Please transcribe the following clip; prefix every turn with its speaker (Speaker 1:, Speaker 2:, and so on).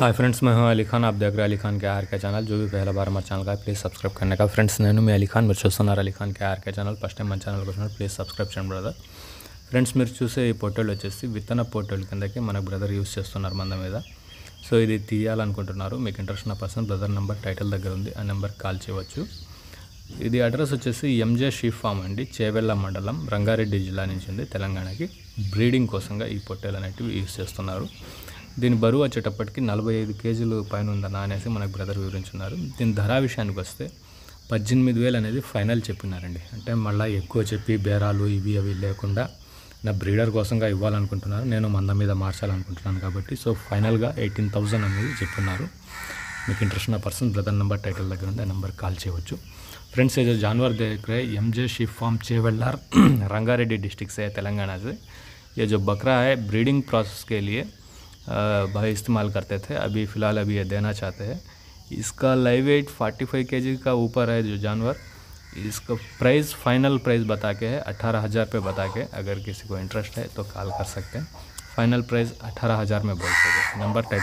Speaker 1: hi friends మేము అలీ ఖాన్ ఆప్ దగ్గర అలీ ఖాన్ కే ఆర్కే ఛానల్ జో పహల బార్ మా ఛానల్ కా
Speaker 2: ప్లీజ్ సబ్స్క్రైబ్ కన్నా కా ఫ్రెండ్స్ నేను మీ అలీ ఖాన్ మీరు చూస్తున్నారు
Speaker 1: అలీ ఖాన్ కే ఆర్కే ఛానల్ ఫస్ట్ టైం మా ఛానల్ కోసం ప్లీజ్ సబ్స్క్రైబ్ చేయండి బ్రదర్ ఫ్రెండ్స్ మీరు చూసే ఈ పోర్టల్ వచ్చేసి విత్తన పోర్టల్ కిందకి మన బ్రదర్ యూస్ చేస్తున్నారు మన మీద సో ఇది తీయాలనుకుంటున్నారు మీకు ఇంట్రెస్ట్ ఉన్న పర్సన్ బ్రదర్ నెంబర్ టైటిల్ దగ్గర ఉంది ఆ నెంబర్ కాల్ చేయవచ్చు ఇది అడ్రస్ వచ్చేసి ఎంజే షీ ఫామ్ అండి చేవెళ్ళ మండలం రంగారెడ్డి జిల్లా నుంచి ఉంది తెలంగాణకి బ్రీడింగ్ కోసంగా ఈ పొట్టేలు అనేటివి యూస్ చేస్తున్నారు దీని బరువు వచ్చేటప్పటికి నలభై ఐదు కేజీలు పైన ఉందన్న అనేసి మనకు బ్రదర్ వివరించున్నారు దీని ధర విషయానికి వస్తే పద్దెనిమిది వేలు అనేది ఫైనల్ చెప్పినారండి అంటే మళ్ళీ ఎక్కువ చెప్పి బేరాలు ఇవి అవి లేకుండా నా బ్రీడర్ కోసంగా ఇవ్వాలనుకుంటున్నారు నేను మంద మీద మార్చాలనుకుంటున్నాను కాబట్టి సో ఫైనల్గా ఎయిటీన్ థౌజండ్ అనేది చెప్పున్నారు మీకు ఇంట్రెస్ట్ ఉన్న పర్సన్ బ్రదర్ నెంబర్ టైటిల్ దగ్గర ఉంది ఆ నెంబర్ కాల్ చేయవచ్చు ఫ్రెండ్స్ ఏదో జాన్వర్ దగ్గర ఎంజే షిఫ్ ఫామ్ చేవెళ్ళార్ రంగారెడ్డి డిస్టిక్స్ తెలంగాణ है బక్రా బ్రీడింగ్ ప్రాసెస్కి వెళ్ళి भाई इस्तेमाल करते थे अभी फ़िलहाल अभी ये देना चाहते हैं इसका लाइव वेट फोर्टी फाइव के जी का ऊपर है जो जानवर इसका प्राइस फाइनल प्राइस बता के है अट्ठारह हज़ार पे बता के अगर किसी को इंटरेस्ट है तो कॉल कर सकते हैं फाइनल प्राइस अट्ठारह हज़ार में बोल सकते नंबर टाइप